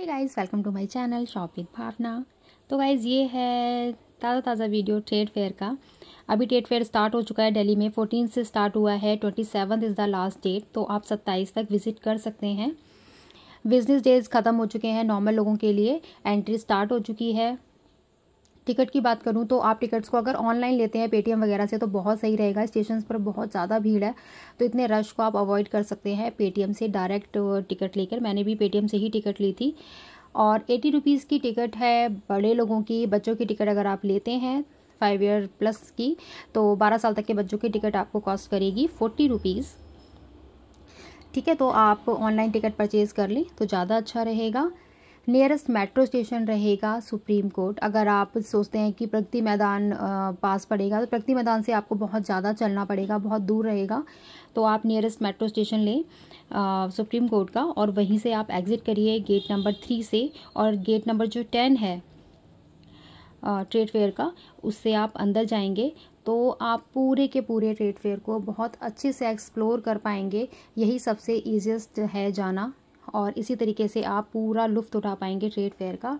Hey guys welcome to my channel shop with Bhavna तो guys ये है ताज़ा ताज़ा वीडियो ट्रेड फेयर का अभी ट्रेड फेयर स्टार्ट हो चुका है दिल्ली में फोर्टीन से स्टार्ट हुआ है twenty seven is the last date तो आप सत्ताईस तक विज़िट कर सकते हैं बिजनेस डेज ख़त्म हो चुके हैं नॉर्मल लोगों के लिए एंट्री स्टार्ट हो चुकी है टिकट की बात करूँ तो आप टिकट्स को अगर ऑनलाइन लेते हैं पेटीएम वगैरह से तो बहुत सही रहेगा स्टेशन पर बहुत ज़्यादा भीड़ है तो इतने रश को आप अवॉइड कर सकते हैं पेटीएम से डायरेक्ट टिकट लेकर मैंने भी पेटीएम से ही टिकट ली थी और एटी रुपीज़ की टिकट है बड़े लोगों की बच्चों की टिकट अगर आप लेते हैं फाइव ईयर प्लस की तो बारह साल तक के बच्चों की टिकट आपको कॉस्ट करेगी फोर्टी रुपीज़ ठीक है तो आप ऑनलाइन टिकट परचेज़ कर लें तो ज़्यादा अच्छा रहेगा नियरेस्ट मेट्रो स्टेशन रहेगा सुप्रीम कोर्ट अगर आप सोचते हैं कि प्रगति मैदान पास पड़ेगा तो प्रगति मैदान से आपको बहुत ज़्यादा चलना पड़ेगा बहुत दूर रहेगा तो आप नियरेस्ट मेट्रो स्टेशन लें सुप्रीम कोर्ट का और वहीं से आप एग्ज़िट करिए गेट नंबर थ्री से और गेट नंबर जो टेन है ट्रेड फेयर का उससे आप अंदर जाएंगे तो आप पूरे के पूरे ट्रेड फेयर को बहुत अच्छे से एक्सप्लोर कर पाएंगे यही सबसे ईजिएस्ट है जाना और इसी तरीके से आप पूरा लुफ्त उठा पाएंगे ट्रेड फेयर का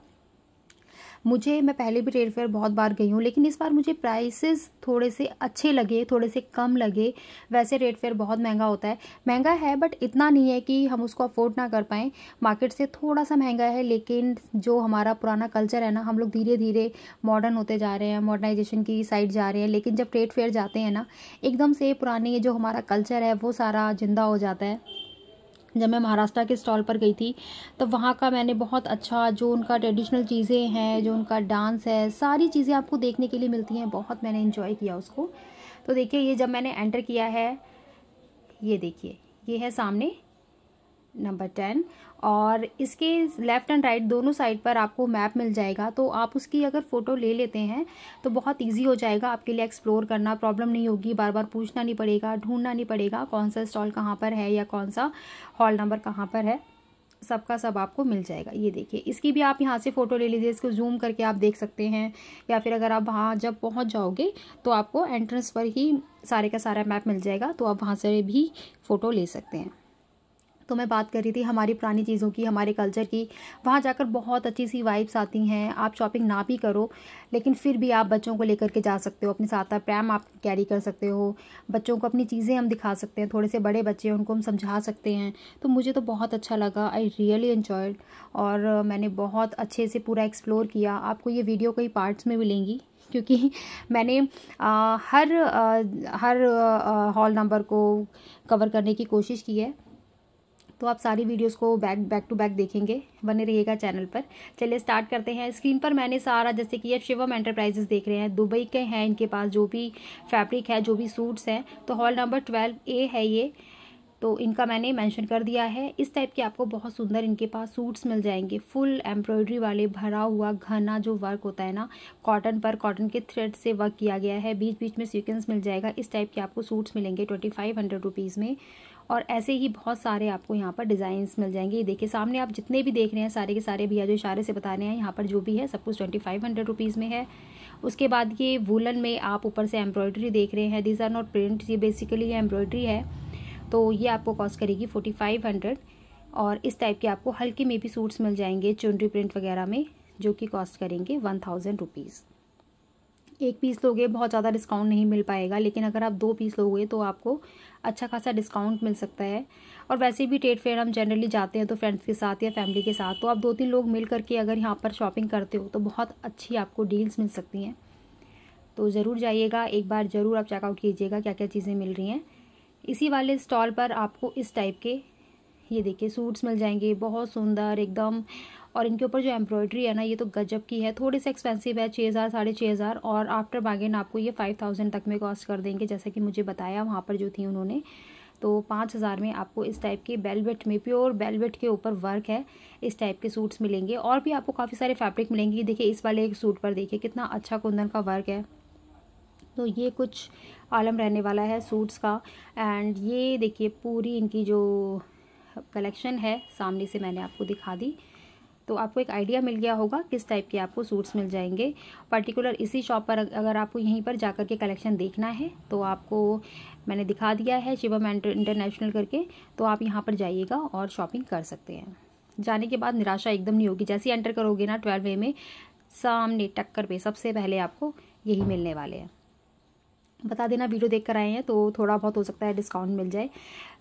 मुझे मैं पहले भी ट्रेड फेयर बहुत बार गई हूँ लेकिन इस बार मुझे प्राइसेस थोड़े से अच्छे लगे थोड़े से कम लगे वैसे ट्रेड फेयर बहुत महंगा होता है महंगा है बट इतना नहीं है कि हम उसको अफोर्ड ना कर पाएँ मार्केट से थोड़ा सा महंगा है लेकिन जो हमारा पुराना कल्चर है ना हम लोग धीरे धीरे मॉडर्न होते जा रहे हैं मॉडर्नाइजेशन की साइड जा रहे हैं लेकिन जब ट्रेड फेयर जाते हैं ना एकदम से पुराने जो हमारा कल्चर है वो सारा जिंदा हो जाता है जब मैं महाराष्ट्र के स्टॉल पर गई थी तो वहाँ का मैंने बहुत अच्छा जो उनका ट्रेडिशनल चीज़ें हैं जो उनका डांस है सारी चीज़ें आपको देखने के लिए मिलती हैं बहुत मैंने इन्जॉय किया उसको तो देखिए ये जब मैंने एंटर किया है ये देखिए ये है सामने नंबर टेन और इसके लेफ़्ट एंड राइट दोनों साइड पर आपको मैप मिल जाएगा तो आप उसकी अगर फ़ोटो ले लेते हैं तो बहुत इजी हो जाएगा आपके लिए एक्सप्लोर करना प्रॉब्लम नहीं होगी बार बार पूछना नहीं पड़ेगा ढूंढना नहीं पड़ेगा कौन सा स्टॉल कहाँ पर है या कौन सा हॉल नंबर कहाँ पर है सबका सब आपको मिल जाएगा ये देखिए इसकी भी आप यहाँ से फ़ोटो ले लीजिए इसको जूम करके आप देख सकते हैं या फिर अगर आप वहाँ जब पहुँच जाओगे तो आपको एंट्रेंस पर ही सारे का सारा मैप मिल जाएगा तो आप वहाँ से भी फ़ोटो ले सकते हैं तो मैं बात कर रही थी हमारी पुरानी चीज़ों की हमारे कल्चर की वहाँ जाकर बहुत अच्छी सी वाइब्स आती हैं आप शॉपिंग ना भी करो लेकिन फिर भी आप बच्चों को लेकर के जा सकते हो अपने साथ आप प्रैम आप कैरी कर सकते हो बच्चों को अपनी चीज़ें हम दिखा सकते हैं थोड़े से बड़े बच्चे हैं उनको हम समझा सकते हैं तो मुझे तो बहुत अच्छा लगा आई रियली इन्जॉयड और मैंने बहुत अच्छे से पूरा एक्सप्लोर किया आपको ये वीडियो कई पार्ट्स में मिलेंगी क्योंकि मैंने आ, हर आ, हर हॉल नंबर को कवर करने की कोशिश की है तो आप सारी वीडियोस को बैक बैक टू बैक देखेंगे बने रहिएगा चैनल पर चलिए स्टार्ट करते हैं स्क्रीन पर मैंने सारा जैसे कि आप शिवम एंटरप्राइजेस देख रहे हैं दुबई के हैं इनके पास जो भी फैब्रिक है जो भी सूट्स हैं तो हॉल नंबर ट्वेल्व ए है ये तो इनका मैंने मेंशन कर दिया है इस टाइप के आपको बहुत सुंदर इनके पास सूट्स मिल जाएंगे फुल एम्ब्रॉयडरी वाले भरा हुआ घना जो वर्क होता है ना कॉटन पर कॉटन के थ्रेड से वर्क किया गया है बीच बीच में सीक्वेंस मिल जाएगा इस टाइप के आपको सूट्स मिलेंगे ट्वेंटी फाइव हंड्रेड रुपीज़ में और ऐसे ही बहुत सारे आपको यहाँ पर डिज़ाइंस मिल जाएंगे ये देखिए सामने आप जितने भी देख रहे हैं सारे के सारे भैया जो इशारे से बता रहे हैं यहाँ पर जो भी है सब कुछ ट्वेंटी फाइव हंड्रेड रुपीज़ में है उसके बाद ये वूलन में आप ऊपर से एम्ब्रॉयडरी देख रहे हैं दीज आर नॉट प्रिंट ये बेसिकली एम्ब्रॉयडरी है तो ये आपको कॉस्ट करेगी फोर्टी फाइव हंड्रेड और इस टाइप के आपको हल्के में भी सूट्स मिल जाएंगे चुनरी प्रिंट वगैरह में जो कि कॉस्ट करेंगे वन थाउजेंड रुपीज़ एक पीस लोगे बहुत ज़्यादा डिस्काउंट नहीं मिल पाएगा लेकिन अगर आप दो पीस लोगे तो आपको अच्छा खासा डिस्काउंट मिल सकता है और वैसे भी ट्रेड फेयर हम जनरली जाते हैं तो फ्रेंड्स के साथ या फैमिली के साथ तो आप दो तीन लोग मिल करके अगर यहाँ पर शॉपिंग करते हो तो बहुत अच्छी आपको डील्स मिल सकती हैं तो ज़रूर जाइएगा एक बार ज़रूर आप चेकआउट कीजिएगा क्या क्या चीज़ें मिल रही हैं इसी वाले स्टॉल पर आपको इस टाइप के ये देखिए सूट्स मिल जाएंगे बहुत सुंदर एकदम और इनके ऊपर जो एम्ब्रॉयडरी है ना ये तो गजब की है थोड़ी सी एक्सपेंसिव है छः हज़ार साढ़े छः हज़ार और आफ्टर बागेन आपको ये फाइव थाउजेंड तक में कॉस्ट कर देंगे जैसा कि मुझे बताया वहाँ पर जो थी उन्होंने तो पाँच हज़ार में आपको इस टाइप के बेलवेट में प्योर बेलवेट के ऊपर वर्क है इस टाइप के सूट्स मिलेंगे और भी आपको काफ़ी सारे फैब्रिक मिलेंगे देखिए इस वाले एक सूट पर देखिए कितना अच्छा कुंदन का वर्क है तो ये कुछ आलम रहने वाला है सूट्स का एंड ये देखिए पूरी इनकी जो कलेक्शन है सामने से मैंने आपको दिखा दी तो आपको एक आइडिया मिल गया होगा किस टाइप के आपको सूट्स मिल जाएंगे पर्टिकुलर इसी शॉप पर अगर आपको यहीं पर जाकर के कलेक्शन देखना है तो आपको मैंने दिखा दिया है शिवम इंटरनेशनल करके तो आप यहाँ पर जाइएगा और शॉपिंग कर सकते हैं जाने के बाद निराशा एकदम नहीं होगी जैसे एंटर करोगे ना ट्वेल्व ए में सामने टक्कर पे सबसे पहले आपको यही मिलने वाले हैं बता देना वीडियो देख कर आए हैं तो थोड़ा बहुत हो सकता है डिस्काउंट मिल जाए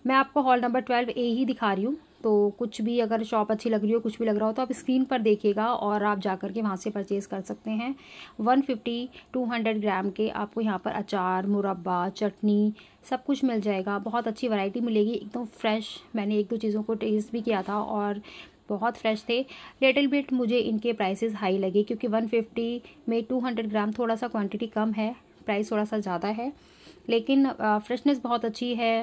मैं आपको हॉल नंबर ट्वेल्व ए ही दिखा रही हूँ तो कुछ भी अगर शॉप अच्छी लग रही हो कुछ भी लग रहा हो तो आप स्क्रीन पर देखिएगा और आप जा कर के वहाँ से परचेज़ कर सकते हैं one fifty two hundred gram के आपको यहाँ पर अचार मुरब्बा चटनी सब कुछ मिल जाएगा बहुत अच्छी वैरायटी मिलेगी एकदम फ्रेश मैंने एक दो चीज़ों को टेस्ट भी किया था और बहुत फ्रेश थे लिटिल बिट मुझे इनके प्राइसेस हाई लगे क्योंकि 150 में 200 ग्राम थोड़ा सा क्वांटिटी कम है प्राइस थोड़ा सा ज़्यादा है लेकिन फ्रेशनेस बहुत अच्छी है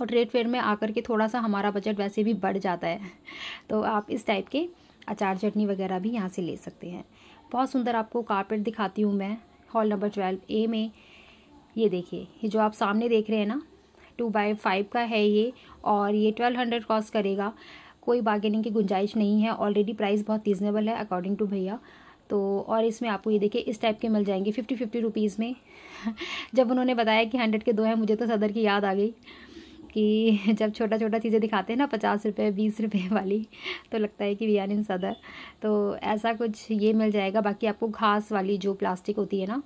और ट्रेड फेयर में आकर के थोड़ा सा हमारा बजट वैसे भी बढ़ जाता है तो आप इस टाइप के अचार चटनी वगैरह भी यहाँ से ले सकते हैं बहुत सुंदर आपको कारपेट दिखाती हूँ मैं हॉल नंबर ट्वेल्व ए में ये देखिए ये जो आप सामने देख रहे हैं ना टू बाई फाइव का है ये और ये ट्वेल्व हंड्रेड कॉस्ट करेगा कोई बार्गेनिंग की गुंजाइश नहीं है ऑलरेडी प्राइस बहुत रीजनेबल है अकॉर्डिंग टू भैया तो और इसमें आपको ये देखिए इस टाइप के मिल जाएंगे फिफ्टी फिफ्टी रुपीज़ में जब उन्होंने बताया कि हंड्रेड के दो हैं मुझे तो सदर की याद आ गई कि जब छोटा छोटा चीज़ें दिखाते हैं ना पचास रुपये बीस रुपये वाली तो लगता है कि वी आर इन सदर तो ऐसा कुछ ये मिल जाएगा बाकी आपको घास वाली जो प्लास्टिक होती है ना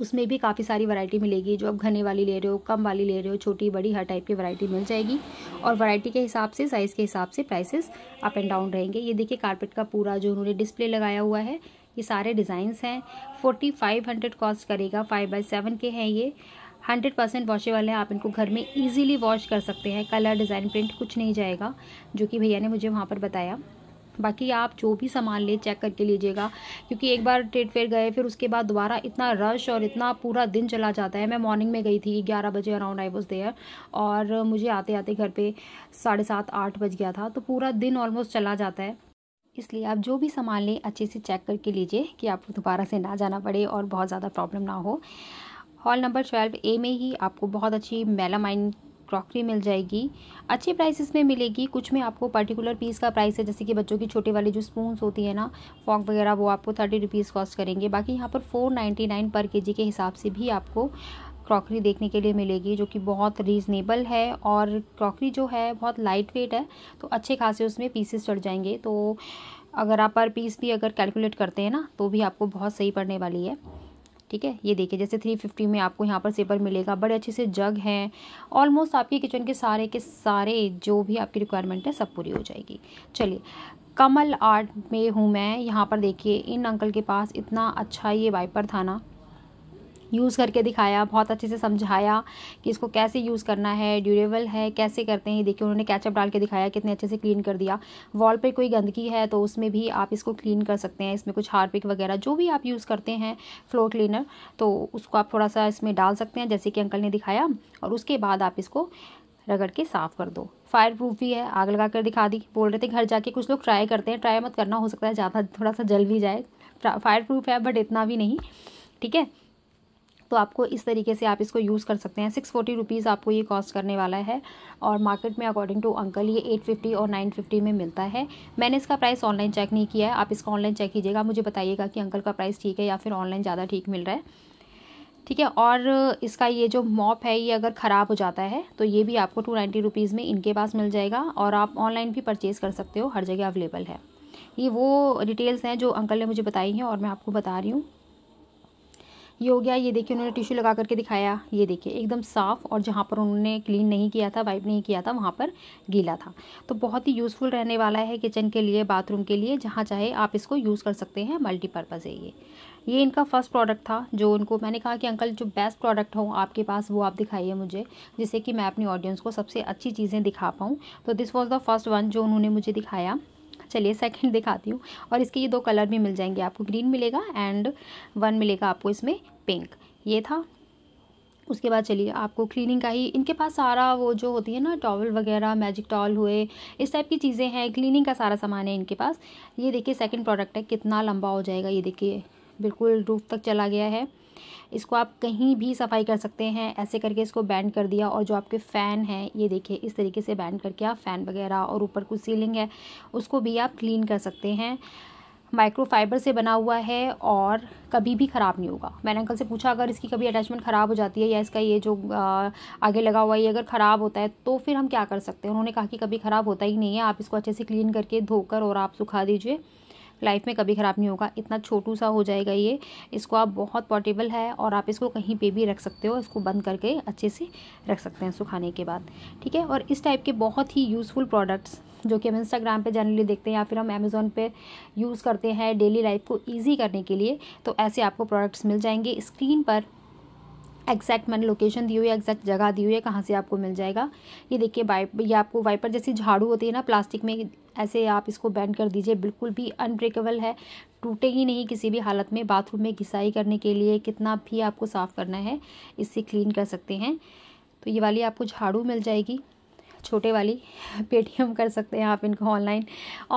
उसमें भी काफ़ी सारी वैरायटी मिलेगी जो आप घने वाली ले रहे हो कम वाली ले रहे हो छोटी बड़ी हर टाइप की वैरायटी मिल जाएगी और वैरायटी के हिसाब से साइज़ के हिसाब से प्राइसेस अप एंड डाउन रहेंगे ये देखिए कारपेट का पूरा जो उन्होंने डिस्प्ले लगाया हुआ है ये सारे डिज़ाइंस हैं फोर्टी फाइव हंड्रेड कॉस्ट करेगा फाइव बाई सेवन के हैं ये हंड्रेड परसेंट वॉशेबल है आप इनको घर में इजीली वॉश कर सकते हैं कलर डिज़ाइन प्रिंट कुछ नहीं जाएगा जो कि भैया ने मुझे वहाँ पर बताया बाकी आप जो भी सामान ले चेक करके लीजिएगा क्योंकि एक बार ट्रेड फेयर गए फिर उसके बाद दोबारा इतना रश और इतना पूरा दिन चला जाता है मैं मॉर्निंग में गई थी ग्यारह बजे अराउंड आई वॉज देयर और मुझे आते आते घर पे साढ़े सात आठ बज गया था तो पूरा दिन ऑलमोस्ट चला जाता है इसलिए आप जो भी सामान लें अच्छे से चेक करके लीजिए कि आपको दोबारा से ना जाना पड़े और बहुत ज़्यादा प्रॉब्लम ना हो हॉल नंबर ट्वेल्व ए में ही आपको बहुत अच्छी मेलामाइन क्रॉकरी मिल जाएगी अच्छे प्राइसेस में मिलेगी कुछ में आपको पर्टिकुलर पीस का प्राइस है जैसे कि बच्चों की छोटे वाली जो स्पून्स होती है ना फॉक वगैरह वो आपको थर्टी रुपीज़ कॉस्ट करेंगे बाकी यहाँ पर फोर नाइन्टी नाइन पर के जी के हिसाब से भी आपको क्रॉकरी देखने के लिए मिलेगी जो कि बहुत रीज़नेबल है और क्रॉकरी जो है बहुत लाइट वेट है तो अच्छे खासे उसमें पीसेस चढ़ जाएंगे तो अगर आप पर पीस भी अगर कैलकुलेट करते हैं ना तो भी आपको बहुत सही पड़ने वाली है ठीक है ये देखिए जैसे थ्री फिफ्टी में आपको यहाँ पर सेपर मिलेगा बड़े अच्छे से जग हैं ऑलमोस्ट आपके किचन के सारे के सारे जो भी आपकी रिक्वायरमेंट है सब पूरी हो जाएगी चलिए कमल आर्ट में हूँ मैं यहाँ पर देखिए इन अंकल के पास इतना अच्छा ये वाइपर था ना यूज़ करके दिखाया बहुत अच्छे से समझाया कि इसको कैसे यूज़ करना है ड्यूरेबल है कैसे करते हैं देखिए उन्होंने कैचअप डाल के दिखाया कितने अच्छे से क्लीन कर दिया वॉल पर कोई गंदगी है तो उसमें भी आप इसको क्लीन कर सकते हैं इसमें कुछ हार्पिक वगैरह जो भी आप यूज़ करते हैं फ्लोर क्लीनर तो उसको आप थोड़ा सा इसमें डाल सकते हैं जैसे कि अंकल ने दिखाया और उसके बाद आप इसको रगड़ के साफ़ कर दो फायर प्रूफ भी है आग लगा कर दिखा दी बोल रहे थे घर जाके कुछ लोग ट्राई करते हैं ट्राई मत करना हो सकता है ज़्यादा थोड़ा सा जल भी जाए फायर प्रूफ है बट इतना भी नहीं ठीक है तो आपको इस तरीके से आप इसको यूज़ कर सकते हैं सिक्स फोर्टी रुपीज़ आपको ये कॉस्ट करने वाला है और मार्केट में अकॉर्डिंग टू अंकल ये एट फिफ्टी और नाइन फिफ्टी में मिलता है मैंने इसका प्राइस ऑनलाइन चेक नहीं किया है आप इसको ऑनलाइन चेक कीजिएगा मुझे बताइएगा कि अंकल का प्राइस ठीक है या फिर ऑनलाइन ज़्यादा ठीक मिल रहा है ठीक है और इसका ये जो मॉप है ये अगर ख़राब हो जाता है तो ये भी आपको टू नाइन्टी रुपीज़ में इनके पास मिल जाएगा और आप ऑनलाइन भी परचेज़ कर सकते हो हर जगह अवेलेबल है ये वो डिटेल्स हैं जो अंकल ने मुझे बताई हैं और मैं आपको बता रही हूँ ये हो गया ये देखिए उन्होंने टिश्यू लगा करके दिखाया ये देखिए एकदम साफ़ और जहाँ पर उन्होंने क्लीन नहीं किया था वाइप नहीं किया था वहाँ पर गीला था तो बहुत ही यूज़फुल रहने वाला है किचन के लिए बाथरूम के लिए जहाँ चाहे आप इसको यूज़ कर सकते हैं मल्टीपर्पज़ है ये ये इनका फर्स्ट प्रोडक्ट था जो उनको मैंने कहा कि अंकल जो बेस्ट प्रोडक्ट हो आपके पास वो आप दिखाइए मुझे जिससे कि मैं अपनी ऑडियंस को सबसे अच्छी चीज़ें दिखा पाऊँ तो this was the first one जो उन्होंने मुझे दिखाया चलिए सेकंड दिखाती हूँ और इसके ये दो कलर भी मिल जाएंगे आपको ग्रीन मिलेगा एंड वन मिलेगा आपको इसमें पिंक ये था उसके बाद चलिए आपको क्लीनिंग का ही इनके पास सारा वो जो होती है ना टॉवल वगैरह मैजिक टॉल हुए इस टाइप की चीज़ें हैं क्लीनिंग का सारा सामान है इनके पास ये देखिए सेकंड प्रोडक्ट है कितना लंबा हो जाएगा ये देखिए बिल्कुल रूफ तक चला गया है इसको आप कहीं भी सफाई कर सकते हैं ऐसे करके इसको बैंड कर दिया और जो आपके फ़ैन हैं ये देखिए इस तरीके से बैंड करके आप फ़ैन वगैरह और ऊपर कुछ सीलिंग है उसको भी आप क्लीन कर सकते हैं माइक्रोफाइबर से बना हुआ है और कभी भी ख़राब नहीं होगा मैंने अंकल से पूछा अगर इसकी कभी अटैचमेंट ख़राब हो जाती है या इसका ये जो आगे लगा हुआ है ये अगर ख़राब होता है तो फिर हम क्या कर सकते हैं उन्होंने कहा कि कभी ख़राब होता ही नहीं है आप इसको अच्छे से क्लीन करके धोकर और आप सुखा दीजिए लाइफ में कभी ख़राब नहीं होगा इतना छोटू सा हो जाएगा ये इसको आप बहुत पोर्टेबल है और आप इसको कहीं पे भी रख सकते हो इसको बंद करके अच्छे से रख सकते हैं सुखाने के बाद ठीक है और इस टाइप के बहुत ही यूज़फुल प्रोडक्ट्स जो कि हम इंस्टाग्राम पे जनरली देखते हैं या फिर हम अमेज़ोन पे यूज़ करते हैं डेली लाइफ को ईजी करने के लिए तो ऐसे आपको प्रोडक्ट्स मिल जाएंगे स्क्रीन पर एग्जैक्ट मैंने लोकेशन दी हुई है एग्जैक्ट जगह दी हुई है कहाँ से आपको मिल जाएगा ये देखिए वाइप ये आपको वाइपर जैसी झाड़ू होती है ना प्लास्टिक में ऐसे आप इसको बैंड कर दीजिए बिल्कुल भी अनब्रेकेबल है टूटेगी नहीं किसी भी हालत में बाथरूम में घिसाई करने के लिए कितना भी आपको साफ़ करना है इससे क्लीन कर सकते हैं तो ये वाली आपको झाड़ू मिल जाएगी छोटे वाली पेटीएम कर सकते हैं आप इनको ऑनलाइन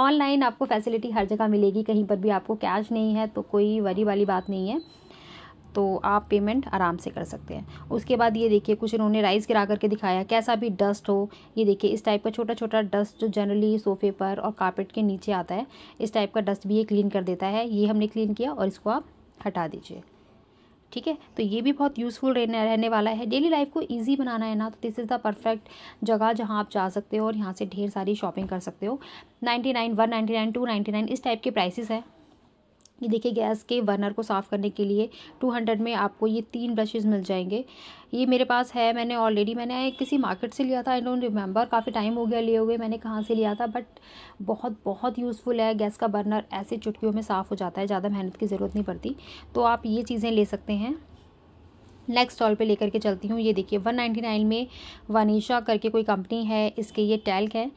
ऑनलाइन आपको फैसिलिटी हर जगह मिलेगी कहीं पर भी आपको कैश नहीं है तो कोई वरी वाली बात नहीं है तो आप पेमेंट आराम से कर सकते हैं उसके बाद ये देखिए कुछ इन्होंने राइस गिरा करके दिखाया कैसा भी डस्ट हो ये देखिए इस टाइप का छोटा छोटा डस्ट जो जनरली सोफे पर और कारपेट के नीचे आता है इस टाइप का डस्ट भी ये क्लीन कर देता है ये हमने क्लीन किया और इसको आप हटा दीजिए ठीक है तो ये भी बहुत यूज़फुल रहने रहने वाला है डेली लाइफ को इजी बनाना है ना तो दिस इज़ द परफेक्ट जगह जहां आप जा सकते हो और यहाँ से ढेर सारी शॉपिंग कर सकते हो ninety nine one ninety nine two ninety nine इस टाइप के प्राइसेस हैं ये देखिए गैस के बर्नर को साफ़ करने के लिए टू हंड्रेड में आपको ये तीन ब्रशेज़ मिल जाएंगे ये मेरे पास है मैंने ऑलरेडी मैंने किसी मार्केट से लिया था आई डोंट रिमेंबर काफ़ी टाइम हो गया लिए हुए मैंने कहाँ से लिया था बट बहुत बहुत यूज़फुल है गैस का बर्नर ऐसे चुटकियों में साफ़ हो जाता है ज़्यादा मेहनत की ज़रूरत नहीं पड़ती तो आप ये चीज़ें ले सकते हैं नेक्स्ट स्टॉल पे लेकर के चलती हूँ ये देखिए 199 में वनीशा करके कोई कंपनी है इसके ये टैल्क है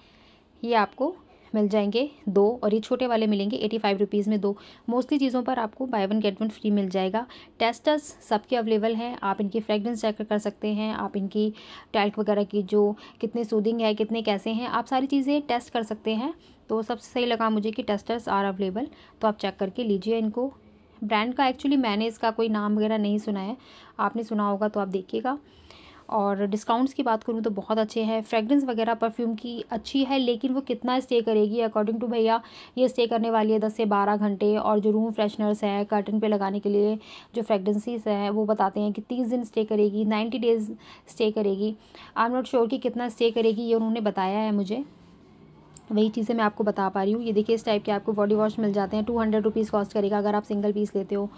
ये आपको मिल जाएंगे दो और ये छोटे वाले मिलेंगे एटी फाइव रुपीज़ में दो मोस्टली चीज़ों पर आपको buy one get one free मिल जाएगा टेस्टर्स सबके अवेलेबल हैं आप इनकी फ्रेगरेंस चेक कर सकते हैं आप इनकी टैल्क वगैरह की जो कितने सूदिंग है कितने कैसे हैं आप सारी चीज़ें टेस्ट कर सकते हैं तो सबसे सही लगा मुझे कि टेस्टर्स आर अवेलेबल तो आप चेक करके लीजिए इनको ब्रांड का एक्चुअली मैंने इसका कोई नाम वगैरह नहीं सुना है आपने सुना होगा तो आप देखिएगा और डिस्काउंट्स की बात करूँ तो बहुत अच्छे हैं फ्रेगरेंस वगैरह परफ्यूम की अच्छी है लेकिन वो कितना स्टे करेगी अकॉर्डिंग टू भैया ये स्टे करने वाली है दस से बारह घंटे और जो रूम फ्रेशनर्स हैं कर्टन पे लगाने के लिए जो फ्रेगरेंसीज हैं वो बताते हैं कि तीस दिन स्टे करेगी नाइन्टी डेज़ स्टे करेगी आई एम नॉट श्योर कि कितना स्टे करेगी ये उन्होंने बताया है मुझे वही चीज़ें मैं आपको बता पा रही हूँ ये देखिए इस टाइप के आपको बॉडी वॉश मिल जाते हैं टू हंड्रेड रुपीज़ कॉस्ट करेगा अगर आप सिंगल पीस लेते हो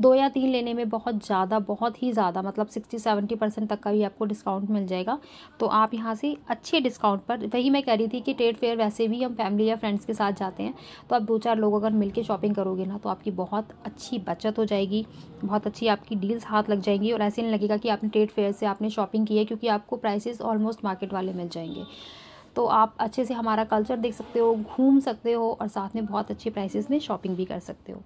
दो या तीन लेने में बहुत ज़्यादा बहुत ही ज़्यादा मतलब सिक्सटी सेवेंटी परसेंट तक का भी आपको डिस्काउंट मिल जाएगा तो आप यहाँ से अच्छे डिस्काउंट पर वही मैं कह रही थी कि ट्रेड फेयर वैसे भी हम फैमिली या फ्रेंड्स के साथ जाते हैं तो आप दो चार लोग अगर मिलकर शॉपिंग करोगे ना तो आपकी बहुत अच्छी बचत हो जाएगी बहुत अच्छी आपकी डील्स हाथ लग जाएंगी और ऐसे नहीं लगेगा कि आपने ट्रेड फेयर से आपने शॉपिंग की है क्योंकि आपको प्राइसेस ऑलमोस्ट मार्केट वाले मिल जाएंगे तो आप अच्छे से हमारा कल्चर देख सकते हो घूम सकते हो और साथ में बहुत अच्छे प्राइसेस में शॉपिंग भी कर सकते हो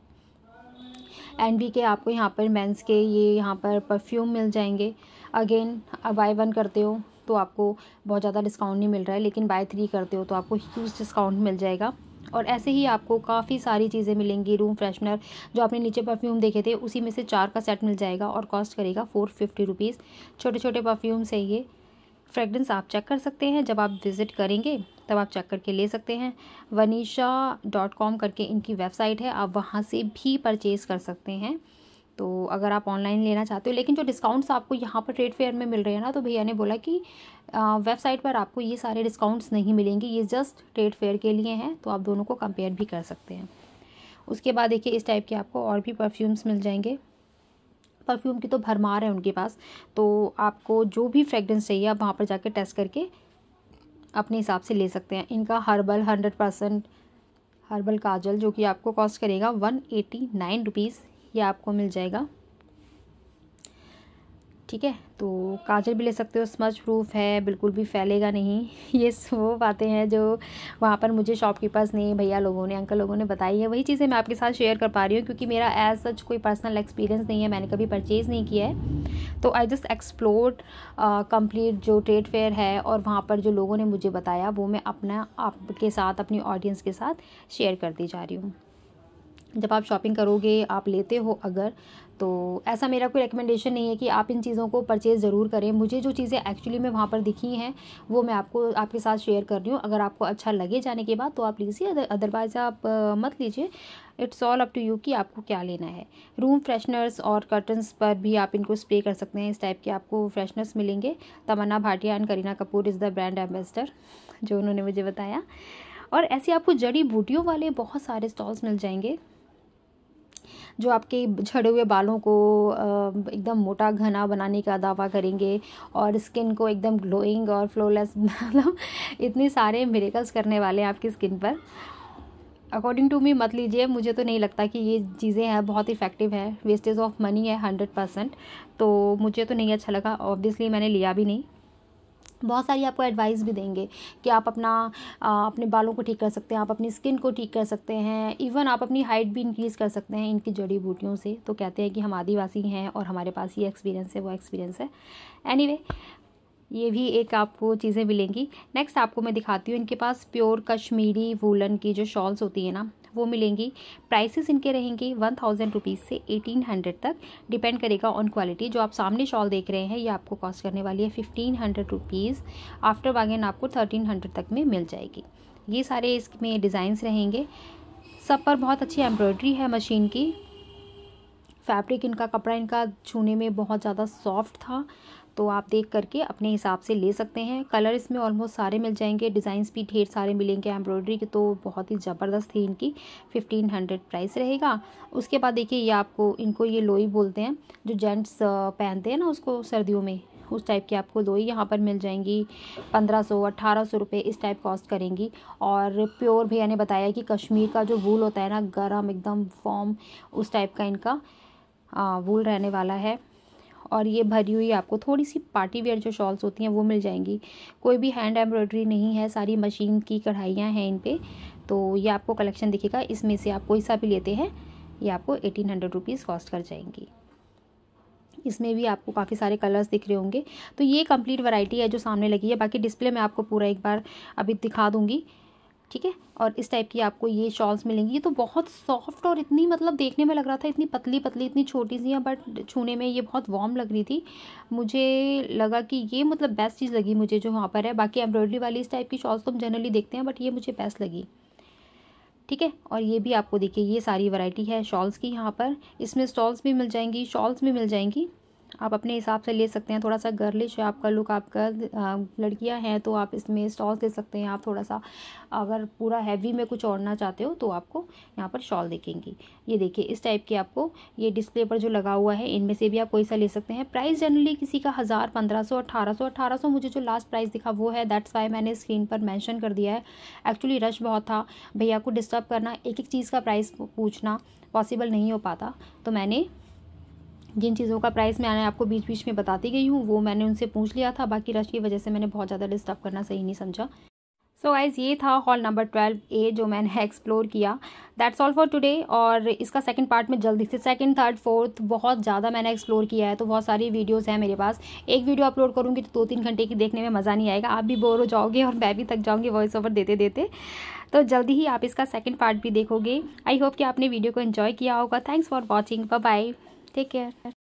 एंड बी के आपको यहाँ पर मेंस के ये यहाँ पर परफ्यूम मिल जाएंगे अगेन बाय वन करते हो तो आपको बहुत ज़्यादा डिस्काउंट नहीं मिल रहा है लेकिन बाय थ्री करते हो तो आपको ह्यूज डिस्काउंट मिल जाएगा और ऐसे ही आपको काफ़ी सारी चीज़ें मिलेंगी रूम फ्रेशनर जो आपने नीचे परफ्यूम देखे थे उसी में से चार का सेट मिल जाएगा और कॉस्ट करेगा फोर फिफ्टी रुपीज़ छोटे छोटे परफ्यूम्स है ये फ्रेगरेंस आप चेक कर सकते हैं जब आप विज़िट करेंगे तब आप चेक करके ले सकते हैं वनीशा डॉट कॉम करके इनकी वेबसाइट है आप वहाँ से भी परचेज़ कर सकते हैं तो अगर आप ऑनलाइन लेना चाहते हो लेकिन जो डिस्काउंट्स आपको यहाँ पर ट्रेड फेयर में मिल रहे हैं ना तो भैया ने बोला कि वेबसाइट पर आपको ये सारे डिस्काउंट्स नहीं मिलेंगे ये जस्ट ट्रेड फेयर के लिए हैं तो आप दोनों को कंपेयर भी कर सकते हैं उसके बाद देखिए इस टाइप के आपको और भी परफ्यूम्स मिल जाएंगे परफ्यूम की तो भरमार है उनके पास तो आपको जो भी फ्रेगरेंस चाहिए आप वहाँ पर जाके टेस्ट करके अपने हिसाब से ले सकते हैं इनका हर्बल हंड्रेड परसेंट हर्बल काजल जो कि आपको कॉस्ट करेगा वन एटी नाइन रुपीज़ ये आपको मिल जाएगा ठीक है तो काजल भी ले सकते हो स्मच प्रूफ है बिल्कुल भी फैलेगा नहीं ये वो बातें हैं जो वहाँ पर मुझे शॉपकीपर्स ने भैया लोगों ने अंकल लोगों ने बताई है वही चीज़ें मैं आपके साथ शेयर कर पा रही हूँ क्योंकि मेरा एज सच कोई पर्सनल एक्सपीरियंस नहीं है मैंने कभी परचेज़ नहीं किया है तो आई जस्ट एक्सप्लोर कम्प्लीट जो ट्रेड फेयर है और वहाँ पर जो लोगों ने मुझे बताया वो मैं अपना आपके साथ अपनी ऑडियंस के साथ शेयर करती जा रही हूँ जब आप शॉपिंग करोगे आप लेते हो अगर तो ऐसा मेरा कोई रिकमेंडेशन नहीं है कि आप इन चीज़ों को परचेज़ ज़रूर करें मुझे जो चीज़ें एक्चुअली में वहाँ पर दिखी हैं वो मैं आपको आपके साथ शेयर कर रही हूँ अगर आपको अच्छा लगे जाने के बाद तो आप लीजिए अदरवाइज़ आप मत लीजिए it's all up to you कि आपको क्या लेना है रूम फ्रेशनर्स और कर्टन्स पर भी आप इनको स्प्रे कर सकते हैं इस टाइप के आपको फ्रेशनर्स मिलेंगे Tamannaah Bhatia and Kareena Kapoor is the brand ambassador जो उन्होंने मुझे बताया और ऐसे आपको जड़ी बूटियों वाले बहुत सारे स्टॉल्स मिल जाएंगे जो आपके झड़े हुए बालों को एकदम मोटा घना बनाने का दावा करेंगे और स्किन को एकदम ग्लोइंग और फ्लोलेस मतलब इतने सारे मेरेकल्स करने वाले हैं आपकी स्किन पर अकॉर्डिंग टू मी मत लीजिए मुझे तो नहीं लगता कि ये चीज़ें हैं बहुत इफ़ेक्टिव है वेस्टेज ऑफ मनी है हंड्रेड परसेंट तो मुझे तो नहीं अच्छा लगा ऑब्वियसली मैंने लिया भी नहीं बहुत सारी आपको एडवाइस भी देंगे कि आप अपना आ, अपने बालों को ठीक कर सकते हैं आप अपनी स्किन को ठीक कर सकते हैं इवन आप अपनी हाइट भी इंक्रीज़ कर सकते हैं इनकी जड़ी बूटियों से तो कहते हैं कि हम आदिवासी हैं और हमारे पास ये एक्सपीरियंस है वो एक्सपीरियंस है एनी anyway, ये भी एक आपको चीज़ें मिलेंगी नेक्स्ट आपको मैं दिखाती हूँ इनके पास प्योर कश्मीरी वूलन की जो शॉल्स होती है ना वो मिलेंगी प्राइसेस इनके रहेंगे वन थाउजेंड रुपीज़ से एटीन हंड्रेड तक डिपेंड करेगा ऑन क्वालिटी जो आप सामने शॉल देख रहे हैं ये आपको कॉस्ट करने वाली है fifteen hundred rupees after bargain आपको थर्टीन हंड्रेड तक में मिल जाएगी ये सारे इसमें डिज़ाइंस रहेंगे सब पर बहुत अच्छी एम्ब्रॉयड्री है मशीन की फैब्रिक इनका कपड़ा इनका छूने में बहुत ज़्यादा सॉफ्ट था तो आप देख करके अपने हिसाब से ले सकते हैं कलर इसमें ऑलमोस्ट सारे मिल जाएंगे डिज़ाइंस भी ढेर सारे मिलेंगे एम्ब्रॉयडरी के तो बहुत ही ज़बरदस्त थी इनकी फिफ्टीन हंड्रेड प्राइस रहेगा उसके बाद देखिए ये आपको इनको ये लोई बोलते हैं जो जेंट्स पहनते हैं ना उसको सर्दियों में उस टाइप की आपको लोई यहाँ पर मिल जाएंगी पंद्रह सौ अट्ठारह सौ रुपये इस टाइप कॉस्ट करेंगी और प्योर भैया ने बताया कि कश्मीर का जो वूल होता है ना गर्म एकदम फॉर्म उस टाइप का इनका वूल रहने वाला है और ये भरी हुई आपको थोड़ी सी पार्टी वेयर जो शॉल्स होती हैं वो मिल जाएंगी कोई भी हैंड एम्ब्रॉयडरी नहीं है सारी मशीन की कढ़ाइयाँ हैं इन पर तो ये आपको कलेक्शन दिखेगा इसमें से आप कोई सा भी लेते हैं ये आपको एटीन हंड्रेड रुपीज़ कॉस्ट कर जाएंगी इसमें भी आपको काफ़ी सारे कलर्स दिख रहे होंगे तो ये कंप्लीट वैरायटी है जो सामने लगी है बाकी डिस्प्ले में आपको पूरा एक बार अभी दिखा दूँगी ठीक है और इस टाइप की आपको ये शॉल्स मिलेंगी ये तो बहुत सॉफ्ट और इतनी मतलब देखने में लग रहा था इतनी पतली पतली इतनी छोटी सी है बट छूने में ये बहुत वार्म लग रही थी मुझे लगा कि ये मतलब बेस्ट चीज़ लगी मुझे जो वहाँ पर है बाकी एम्ब्रॉयडरी वाली इस टाइप की शॉल्स तो हम जनरली देखते हैं बट ये मुझे बेस्ट लगी ठीक है और ये भी आपको देखिए ये सारी वैरायटी है शॉल्स की यहाँ पर इसमें स्टॉल्स भी मिल जाएंगी शॉल्स भी मिल जाएंगी आप अपने हिसाब से ले सकते हैं थोड़ा सा गर्लिश है आपका लुक आपका लड़कियां हैं तो आप इसमें स्टॉल्स ले सकते हैं आप थोड़ा सा अगर पूरा हैवी में कुछ ओढ़ना चाहते हो तो आपको यहाँ पर शॉल देखेंगी ये देखिए इस टाइप की आपको ये डिस्प्ले पर जो लगा हुआ है इनमें से भी आप कोई सा ले सकते हैं प्राइस जनरली किसी का हज़ार पंद्रह सौ अठारह सौ सौ मुझे जो लास्ट प्राइस दिखा वो है दैट्स वाई मैंने स्क्रीन पर मैंशन कर दिया है एक्चुअली रश बहुत था भैया को डिस्टर्ब करना एक एक चीज़ का प्राइस पूछना पॉसिबल नहीं हो पाता तो मैंने जिन चीज़ों का प्राइस मैंने आपको बीच बीच में बताती गई हूँ वो मैंने उनसे पूछ लिया था बाकी रश की वजह से मैंने बहुत ज़्यादा डिस्टर्ब करना सही नहीं समझा सो so गाइज़ ये था हॉल नंबर ट्वेल्व ए जो मैंने एक्सप्लोर किया दैट्स ऑल फॉर टुडे और इसका सेकंड पार्ट में जल्दी से सेकंड थर्ड फोर्थ बहुत ज़्यादा मैंने एक्सप्लोर किया है तो बहुत सारी वीडियोस हैं मेरे पास एक वीडियो अपलोड करूँगी तो दो तीन घंटे की देखने में मज़ा नहीं आएगा आप भी बोर हो जाओगे और मैं भी थक जाऊँगी वॉइस ओवर देते देते तो जल्दी ही आप इसका सेकेंड पार्ट भी देखोगे आई होप कि आपने वीडियो को इन्जॉय किया होगा thanks for watching bye Take care.